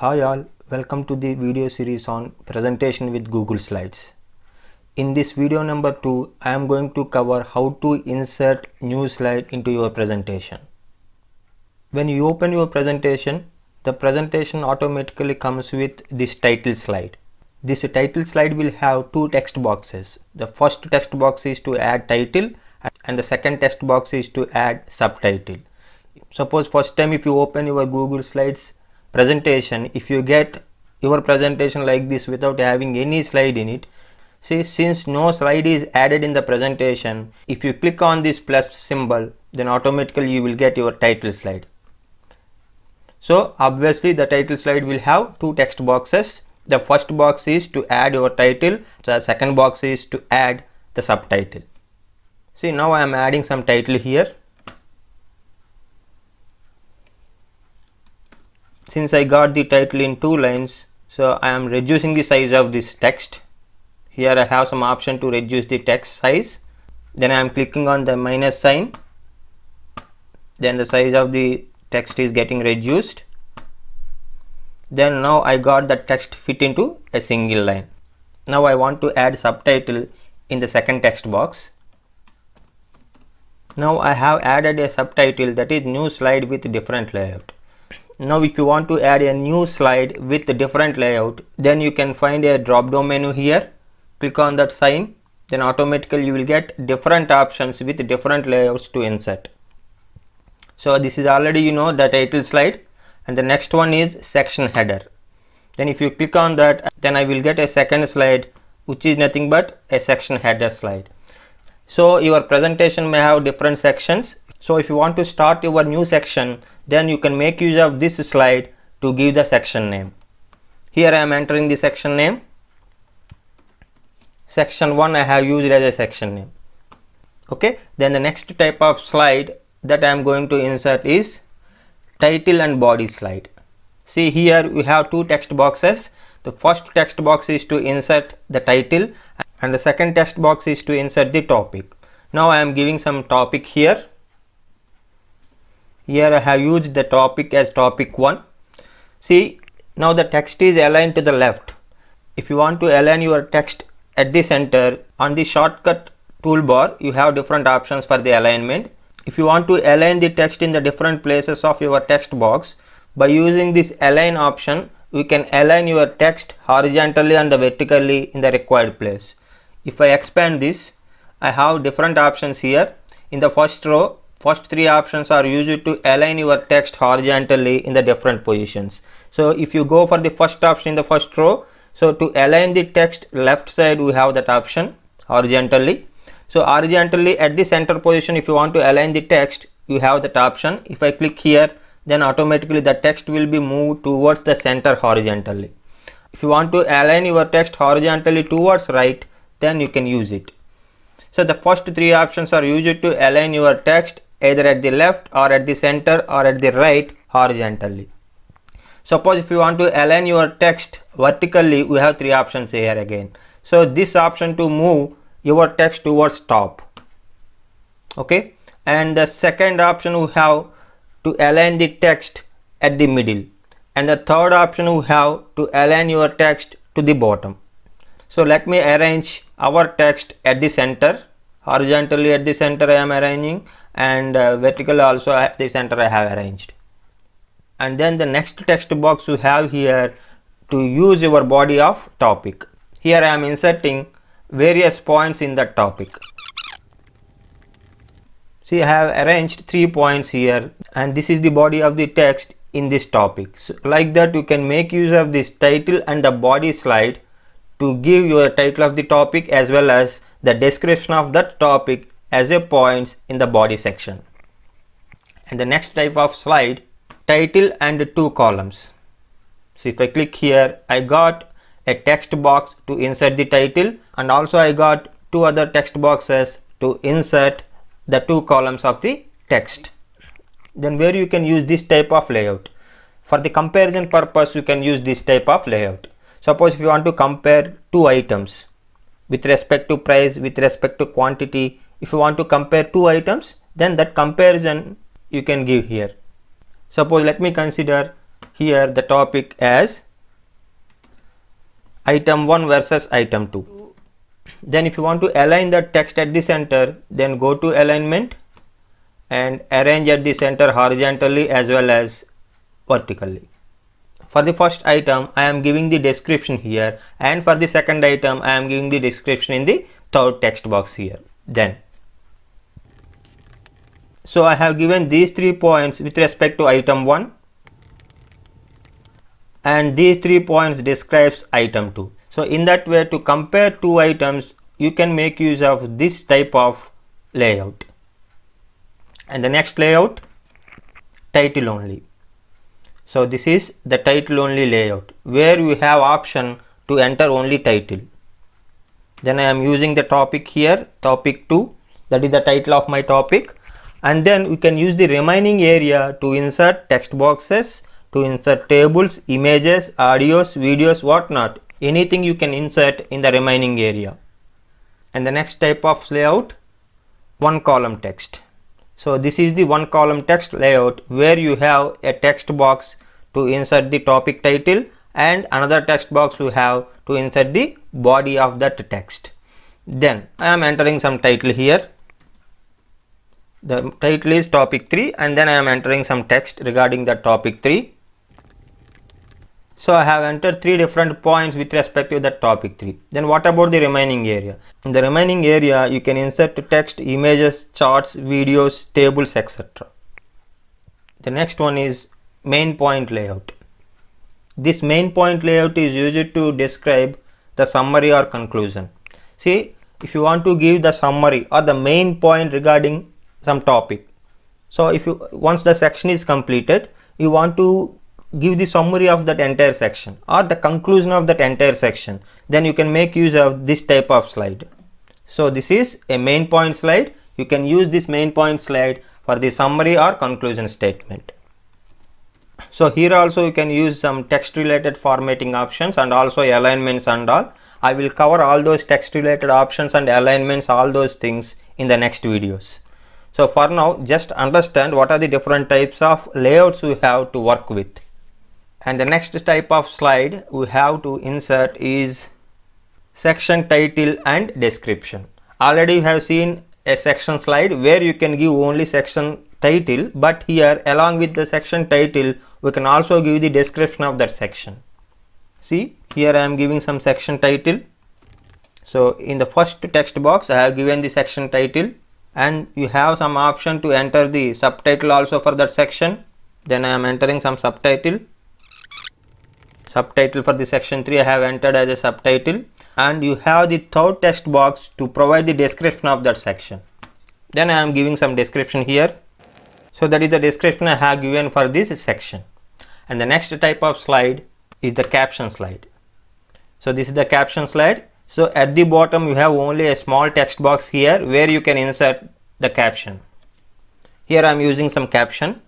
Hi all, welcome to the video series on presentation with Google Slides. In this video number 2, I am going to cover how to insert new slide into your presentation. When you open your presentation, the presentation automatically comes with this title slide. This title slide will have two text boxes. The first text box is to add title and the second text box is to add subtitle. Suppose first time if you open your Google Slides presentation if you get your presentation like this without having any slide in it see since no slide is added in the presentation if you click on this plus symbol then automatically you will get your title slide so obviously the title slide will have two text boxes the first box is to add your title the second box is to add the subtitle see now i am adding some title here since I got the title in two lines so I am reducing the size of this text here I have some option to reduce the text size then I am clicking on the minus sign then the size of the text is getting reduced then now I got the text fit into a single line now I want to add subtitle in the second text box now I have added a subtitle that is new slide with different layout now if you want to add a new slide with different layout then you can find a drop down menu here click on that sign then automatically you will get different options with different layouts to insert so this is already you know the title slide and the next one is section header then if you click on that then I will get a second slide which is nothing but a section header slide so your presentation may have different sections so if you want to start your new section then you can make use of this slide to give the section name here I am entering the section name section 1 I have used as a section name okay then the next type of slide that I am going to insert is title and body slide see here we have two text boxes the first text box is to insert the title and the second text box is to insert the topic now I am giving some topic here here I have used the topic as topic 1 see now the text is aligned to the left if you want to align your text at the center on the shortcut toolbar you have different options for the alignment if you want to align the text in the different places of your text box by using this align option you can align your text horizontally and vertically in the required place if I expand this I have different options here in the first row first three options are used to align your text horizontally in the different positions so if you go for the first option in the first row so to align the text left side we have that option horizontally so horizontally at the center position if you want to align the text you have that option if i click here then automatically the text will be moved towards the center horizontally if you want to align your text horizontally towards right then you can use it so the first three options are used to align your text either at the left or at the center or at the right horizontally. Suppose if you want to align your text vertically, we have three options here again. So this option to move your text towards top. Okay. And the second option we have to align the text at the middle. And the third option we have to align your text to the bottom. So let me arrange our text at the center horizontally at the center I am arranging and uh, vertical also at the center I have arranged and then the next text box you have here to use your body of topic here I am inserting various points in the topic see I have arranged three points here and this is the body of the text in this topic so, like that you can make use of this title and the body slide to give your title of the topic as well as the description of that topic as a points in the body section. And the next type of slide, title and two columns. So if I click here, I got a text box to insert the title and also I got two other text boxes to insert the two columns of the text. Then where you can use this type of layout. For the comparison purpose, you can use this type of layout. Suppose if you want to compare two items with respect to price, with respect to quantity, if you want to compare two items then that comparison you can give here suppose let me consider here the topic as item 1 versus item 2 then if you want to align the text at the center then go to alignment and arrange at the center horizontally as well as vertically for the first item I am giving the description here and for the second item I am giving the description in the third text box here then so I have given these three points with respect to item 1 and these three points describes item 2. So in that way to compare two items you can make use of this type of layout. And the next layout title only. So this is the title only layout where we have option to enter only title. Then I am using the topic here topic 2 that is the title of my topic and then we can use the remaining area to insert text boxes to insert tables images audios videos whatnot anything you can insert in the remaining area and the next type of layout one column text so this is the one column text layout where you have a text box to insert the topic title and another text box you have to insert the body of that text then i am entering some title here the title is topic 3 and then I am entering some text regarding the topic 3. So I have entered three different points with respect to the topic 3. Then what about the remaining area? In the remaining area you can insert text, images, charts, videos, tables etc. The next one is main point layout. This main point layout is used to describe the summary or conclusion. See if you want to give the summary or the main point regarding some topic so if you once the section is completed you want to give the summary of that entire section or the conclusion of that entire section then you can make use of this type of slide so this is a main point slide you can use this main point slide for the summary or conclusion statement so here also you can use some text related formatting options and also alignments and all i will cover all those text related options and alignments all those things in the next videos so for now, just understand what are the different types of layouts we have to work with. And the next type of slide we have to insert is section title and description. Already you have seen a section slide where you can give only section title but here along with the section title we can also give the description of that section. See here I am giving some section title. So in the first text box I have given the section title and you have some option to enter the subtitle also for that section then I am entering some subtitle subtitle for the section 3 I have entered as a subtitle and you have the third text box to provide the description of that section then I am giving some description here so that is the description I have given for this section and the next type of slide is the caption slide so this is the caption slide so at the bottom you have only a small text box here where you can insert the caption. Here I am using some caption.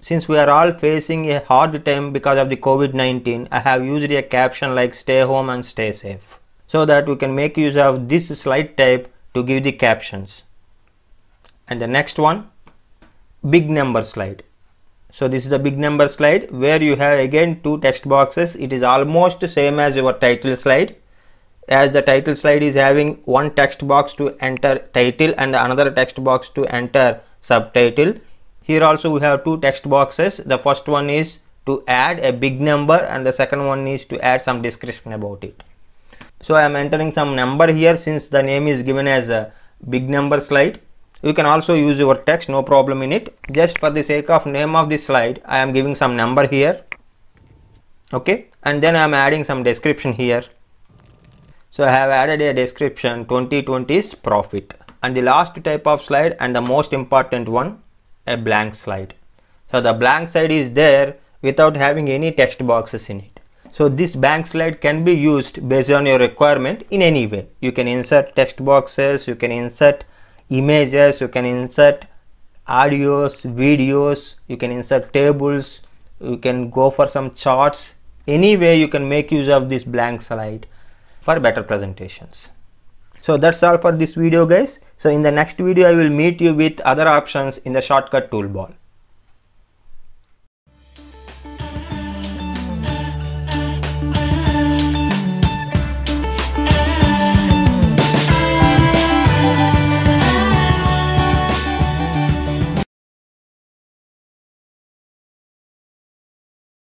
Since we are all facing a hard time because of the COVID-19, I have used a caption like stay home and stay safe. So that we can make use of this slide type to give the captions. And the next one, big number slide. So this is the big number slide where you have again two text boxes. It is almost same as your title slide as the title slide is having one text box to enter title and another text box to enter subtitle here also we have two text boxes the first one is to add a big number and the second one is to add some description about it so i am entering some number here since the name is given as a big number slide you can also use your text no problem in it just for the sake of name of the slide i am giving some number here okay and then i am adding some description here so I have added a description 2020 is profit. And the last type of slide and the most important one, a blank slide. So the blank slide is there without having any text boxes in it. So this blank slide can be used based on your requirement in any way. You can insert text boxes, you can insert images, you can insert audios, videos, you can insert tables, you can go for some charts. Any way you can make use of this blank slide for better presentations. So that's all for this video guys. So in the next video I will meet you with other options in the shortcut toolbar.